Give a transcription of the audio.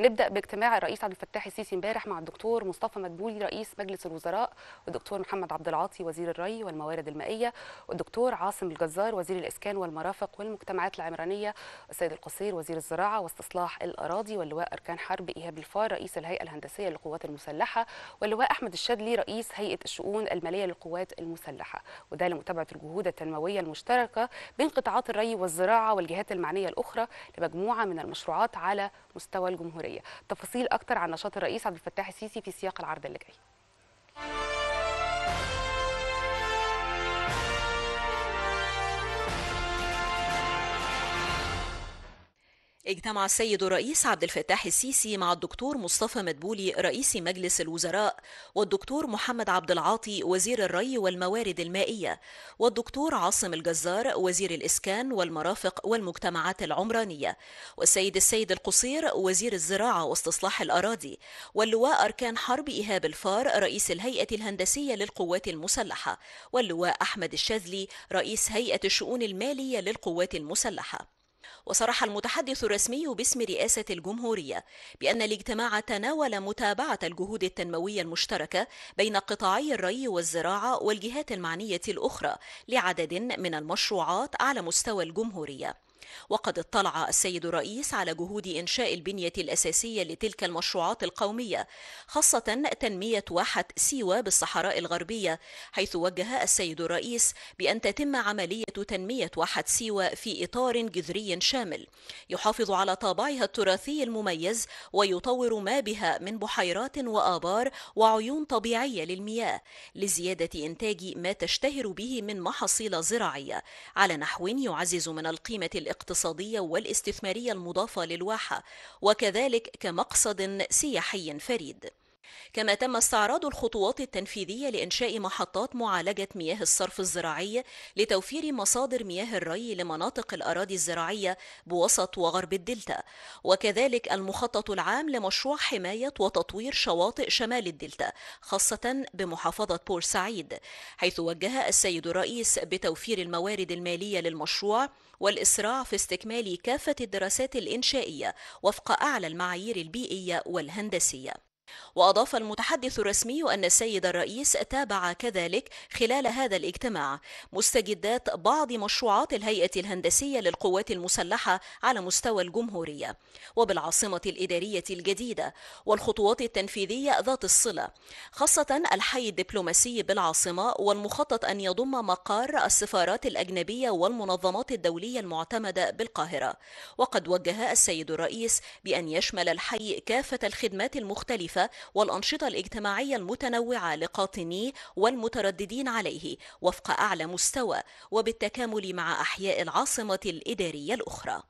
نبدا باجتماع الرئيس عبد الفتاح السيسي امبارح مع الدكتور مصطفى مدبولي رئيس مجلس الوزراء والدكتور محمد عبد العاطي وزير الري والموارد المائيه والدكتور عاصم الجزار وزير الاسكان والمرافق والمجتمعات العمرانيه السيد القصير وزير الزراعه واستصلاح الاراضي واللواء اركان حرب ايهاب الفار رئيس الهيئه الهندسيه للقوات المسلحه واللواء احمد الشدلي رئيس هيئه الشؤون الماليه للقوات المسلحه وده لمتابعه الجهود التنمويه المشتركه بين قطاعات الري والزراعه والجهات المعنيه الاخرى لمجموعه من المشروعات على مستوى الجمهوريه الجمهوريه تفاصيل اكتر عن نشاط الرئيس عبد الفتاح السيسي في سياق العرض اللي جاي اجتمع السيد الرئيس عبد الفتاح السيسي مع الدكتور مصطفى مدبولي رئيس مجلس الوزراء والدكتور محمد عبد العاطي وزير الري والموارد المائية والدكتور عاصم الجزار وزير الإسكان والمرافق والمجتمعات العمرانية والسيد السيد القصير وزير الزراعة واستصلاح الأراضي واللواء أركان حرب إيهاب الفار رئيس الهيئة الهندسية للقوات المسلحة واللواء أحمد الشاذلي رئيس هيئة الشؤون المالية للقوات المسلحة وصرح المتحدث الرسمي باسم رئاسة الجمهورية بأن الاجتماع تناول متابعة الجهود التنموية المشتركة بين قطاعي الري والزراعة والجهات المعنية الأخرى لعدد من المشروعات على مستوى الجمهورية وقد اطلع السيد الرئيس على جهود إنشاء البنية الأساسية لتلك المشروعات القومية خاصة تنمية واحة سيوة بالصحراء الغربية حيث وجه السيد الرئيس بأن تتم عملية تنمية واحة سيوة في إطار جذري شامل يحافظ على طابعها التراثي المميز ويطور ما بها من بحيرات وآبار وعيون طبيعية للمياه لزيادة إنتاج ما تشتهر به من محاصيل زراعية على نحو يعزز من القيمة الإقتصادية الاقتصادية والاستثمارية المضافة للواحة وكذلك كمقصد سياحي فريد كما تم استعراض الخطوات التنفيذية لإنشاء محطات معالجة مياه الصرف الزراعية لتوفير مصادر مياه الري لمناطق الأراضي الزراعية بوسط وغرب الدلتا وكذلك المخطط العام لمشروع حماية وتطوير شواطئ شمال الدلتا خاصة بمحافظة بورسعيد حيث وجه السيد الرئيس بتوفير الموارد المالية للمشروع والإسراع في استكمال كافة الدراسات الإنشائية وفق أعلى المعايير البيئية والهندسية وأضاف المتحدث الرسمي أن السيد الرئيس تابع كذلك خلال هذا الاجتماع مستجدات بعض مشروعات الهيئة الهندسية للقوات المسلحة على مستوى الجمهورية وبالعاصمة الإدارية الجديدة والخطوات التنفيذية ذات الصلة خاصة الحي الدبلوماسي بالعاصمة والمخطط أن يضم مقار السفارات الأجنبية والمنظمات الدولية المعتمدة بالقاهرة وقد وجه السيد الرئيس بأن يشمل الحي كافة الخدمات المختلفة والأنشطة الاجتماعية المتنوعة لقاطنيه والمترددين عليه وفق أعلى مستوى وبالتكامل مع أحياء العاصمة الإدارية الأخرى